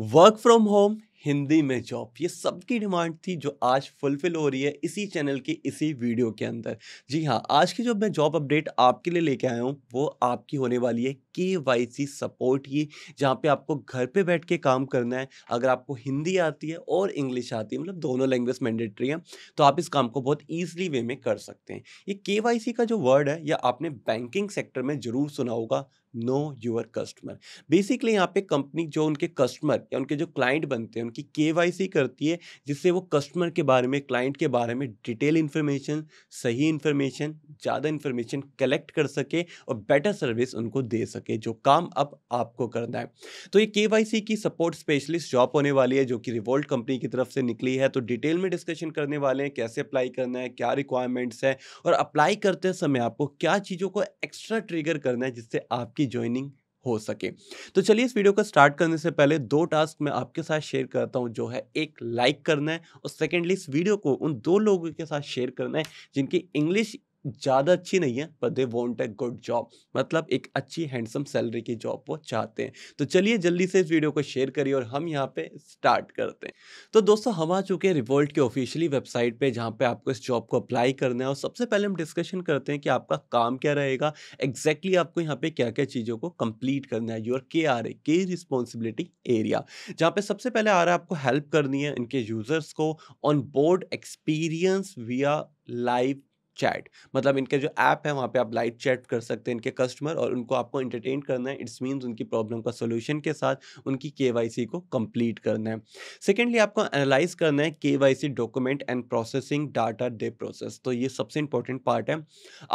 work from home Hindi में job ये सबकी डिमांड थी जो आज फुलफिल हो रही है इसी चैनल की इसी वीडियो के अंदर जी हाँ आज की जो मैं जॉब अपडेट आपके लिए लेके आया हूँ वो आपकी होने वाली है के वाई सी सपोर्ट ये जहाँ पे आपको घर पे बैठ के काम करना है अगर आपको हिंदी आती है और इंग्लिश आती है मतलब दोनों लैंग्वेज मैंडेटरी है तो आप इस काम को बहुत ईजिली वे में कर सकते हैं ये के वाई सी का जो वर्ड है या आपने बैंकिंग सेक्टर में ज़रूर सुना होगा नो योर कस्टमर बेसिकली यहाँ पे कंपनी जो उनके कस्टमर या उनके जो क्लाइंट बनते हैं उनकी के वाई सी करती है जिससे वो कस्टमर के बारे में क्लाइंट के बारे में डिटेल इन्फॉर्मेशन सही इन्फॉर्मेशन ज़्यादा इन्फॉर्मेशन कलेक्ट कर सके और बेटर सर्विस उनको दे सके सके जो काम अब आपको करना है तो ये के की सपोर्ट स्पेशलिस्ट जॉब होने वाली है जो कि रिवोल्ट कंपनी की तरफ से निकली है तो डिटेल में डिस्कशन करने वाले हैं कैसे अप्लाई करना है क्या रिक्वायरमेंट्स हैं और अप्लाई करते समय आपको क्या चीज़ों को एक्स्ट्रा ट्रिगर करना है जिससे आपकी ज्वाइनिंग हो सके तो चलिए इस वीडियो को स्टार्ट करने से पहले दो टास्क मैं आपके साथ शेयर करता हूँ जो है एक लाइक करना है और सेकेंडली इस वीडियो को उन दो लोगों के साथ शेयर करना है जिनकी इंग्लिश ज़्यादा अच्छी नहीं है but they want a good job मतलब एक अच्छी हैंडसम सैलरी की जॉब वो चाहते हैं तो चलिए जल्दी से इस वीडियो को शेयर करिए और हम यहाँ पे स्टार्ट करते हैं तो दोस्तों हम आ चुके हैं रिवोल्ट के ऑफिशियली वेबसाइट पे जहाँ पे आपको इस जॉब को अप्लाई करना है और सबसे पहले हम डिस्कशन करते हैं कि आपका काम क्या रहेगा एग्जैक्टली exactly आपको यहाँ पे क्या क्या चीज़ों को कम्प्लीट करना है योर के आर ए के रिस्पॉन्सिबिलिटी एरिया जहाँ पे सबसे पहले आ रहा है आपको हेल्प करनी है इनके यूज़र्स को on board experience via live chat मतलब इनके जो ऐप है वहाँ पे आप लाइव चैट कर सकते हैं इनके कस्टमर और उनको आपको इंटरटेन करना है इट्स मीन्स उनकी प्रॉब्लम का सोल्यूशन के साथ उनकी के को कंप्लीट करना है सेकेंडली आपको एनालाइज करना है के डॉक्यूमेंट एंड प्रोसेसिंग डाटा डे प्रोसेस तो ये सबसे इंपॉर्टेंट पार्ट है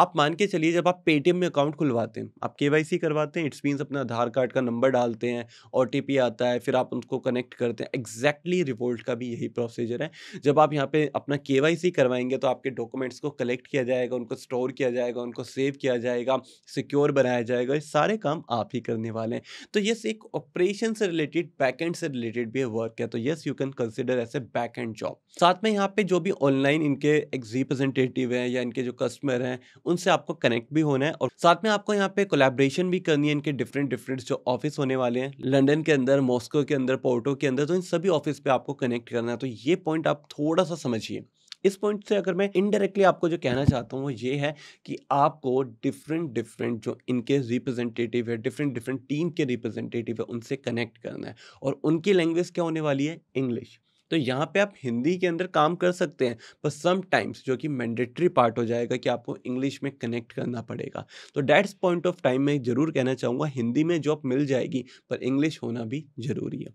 आप मान के चलिए जब आप पेटीएम में अकाउंट खुलवाते हैं आप के करवाते हैं इट्स मीन्स अपना आधार कार्ड का नंबर डालते हैं ओ आता है फिर आप उनको कनेक्ट करते हैं एग्जैक्टली exactly रिवोल्ट का भी यही प्रोसीजर है जब आप यहाँ पे अपना के करवाएंगे तो आपके डॉक्यूमेंट्स को कलेक्ट कलेक्ट किया जाएगा उनको स्टोर किया जाएगा उनको सेव किया जाएगा सिक्योर बनाया जाएगा ये सारे काम आप ही करने वाले हैं तो यस एक ऑपरेशन से रिलेटेड बैकेंड से रिलेटेड भी वर्क है तो yes you can consider as a back end job साथ में यहाँ पे जो भी ऑनलाइन इनके रिप्रेजेंटेटिव हैं या इनके जो कस्टमर हैं उनसे आपको कनेक्ट भी होना है और साथ में आपको यहाँ पे कोलेब्रेशन भी करनी है इनके डिफरेंट डिफरेंट जो ऑफिस होने वाले हैं लंडन के अंदर मॉस्को के अंदर पोर्टो के अंदर तो इन सभी ऑफिस पे आपको कनेक्ट करना है तो ये पॉइंट आप थोड़ा सा समझिए इस पॉइंट से अगर मैं इनडायरेक्टली आपको जो कहना चाहता हूँ वो ये है कि आपको डिफरेंट डिफरेंट जो इनके रिप्रेजेंटेटिव है डिफरेंट डिफरेंट टीम के रिप्रेजेंटेटिव है उनसे कनेक्ट करना है और उनकी लैंग्वेज क्या होने वाली है इंग्लिश तो यहाँ पे आप हिंदी के अंदर काम कर सकते हैं पर समटाइम्स जो कि मैंडेटरी पार्ट हो जाएगा कि आपको इंग्लिश में कनेक्ट करना पड़ेगा तो डैट्स पॉइंट ऑफ टाइम मैं ज़रूर कहना चाहूँगा हिंदी में जॉब मिल जाएगी पर इंग्लिश होना भी ज़रूरी है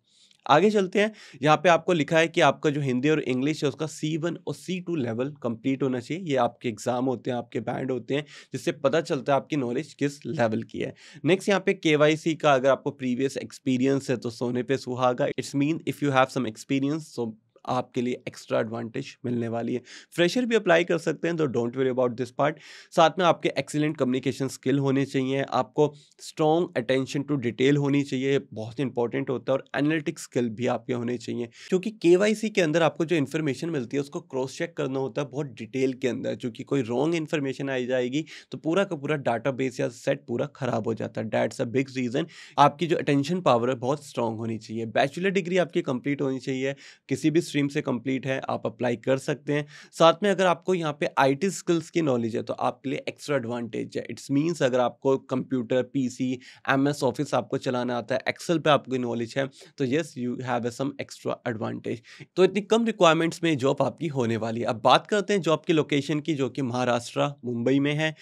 आगे चलते हैं यहाँ पे आपको लिखा है कि आपका जो हिंदी और इंग्लिश है उसका सी वन और सी टू लेवल कंप्लीट होना चाहिए ये आपके एग्जाम होते हैं आपके बैंड होते हैं जिससे पता चलता है आपकी नॉलेज किस लेवल की है नेक्स्ट यहाँ पे के का अगर आपको प्रीवियस एक्सपीरियंस है तो सोने पे सुहागा it's mean if you have some experience so आपके लिए एक्स्ट्रा एडवांटेज मिलने वाली है फ्रेशर भी अप्लाई कर सकते हैं तो don't worry about this part साथ में आपके एक्सीलेंट कम्युनिकेशन स्किल होने चाहिए आपको स्ट्रॉन्ग अटेंशन टू डिटेल होनी चाहिए बहुत इंपॉर्टेंट होता है और एनालिटिक स्किल भी आपके होने चाहिए क्योंकि के के अंदर आपको जो इन्फॉर्मेशन मिलती है उसको क्रॉस चेक करना होता है बहुत डिटेल के अंदर चूँकि कोई रॉन्ग इन्फॉर्मेशन आई जाएगी तो पूरा का पूरा डाटा बेस या सेट पूरा खराब हो जाता है डैट्स अ बिग रीज़न आपकी जो अटेंशन पावर है बहुत स्ट्रांग होनी चाहिए बैचलर डिग्री आपकी कंप्लीट होनी चाहिए किसी भी स्ट्रीम से कंप्लीट है आप अप्लाई कर सकते हैं साथ में अगर आपको यहाँ पे आईटी स्किल्स की नॉलेज है तो आपके लिए एक्स्ट्रा एडवांटेज है इट्स मीन्स अगर आपको कंप्यूटर पीसी एमएस ऑफिस आपको चलाना आता है एक्सेल पे आपकी नॉलेज है तो yes you have a some extra advantage तो इतनी कम रिक्वायरमेंट्स में जॉब आपकी होने वाली है अब बात करते हैं जॉब की लोकेशन की जो कि महाराष्ट्र मुंबई में है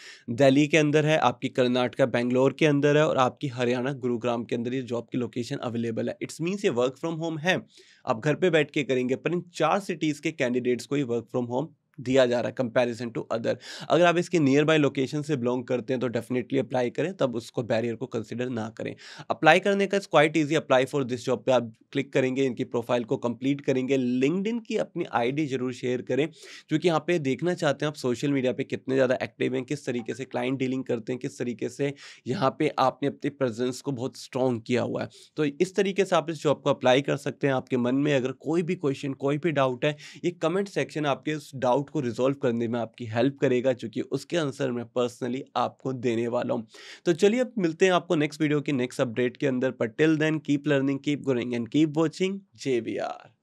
दिल्ली के अंदर है आपकी कर्नाटका बेंगलोर के अंदर है और आपकी हरियाणा गुरुग्राम के अंदर ये जॉब की लोकेशन अवेलेबल है इट्स मीन्स ये वर्क फ्रॉम होम है आप घर पे बैठ के करेंगे पर इन चार सिटीज़ के कैंडिडेट्स को ही वर्क फ्रॉम होम दिया जा रहा है कंपैरिजन टू अदर अगर आप इसके नियर बाय लोकेशन से बिलोंग करते हैं तो डेफिनेटली अप्लाई करें तब उसको बैरियर को कंसिडर ना करें अप्लाई करने का it's quite easy apply for this job पे आप क्लिक करेंगे इनकी प्रोफाइल को कंप्लीट करेंगे लिंकड की अपनी आईडी जरूर शेयर करें क्योंकि यहाँ पे देखना चाहते हैं आप सोशल मीडिया पर कितने ज़्यादा एक्टिव हैं किस तरीके से क्लाइंट डीलिंग करते हैं किस तरीके से यहाँ पर आपने अपने प्रेजेंस को बहुत स्ट्रॉन्ग किया हुआ है तो इस तरीके से आप इस जॉब को अप्लाई कर सकते हैं आपके मन में अगर कोई भी क्वेश्चन कोई भी डाउट है ये कमेंट सेक्शन आपके डाउट डाउट को रिजोल्व करने में आपकी हेल्प करेगा चूंकि उसके आंसर मैं पर्सनली आपको देने वाला हूँ तो चलिए अब मिलते हैं आपको नेक्स्ट वीडियो के नेक्स्ट अपडेट के अंदर पर till then keep learning keep growing and keep watching J are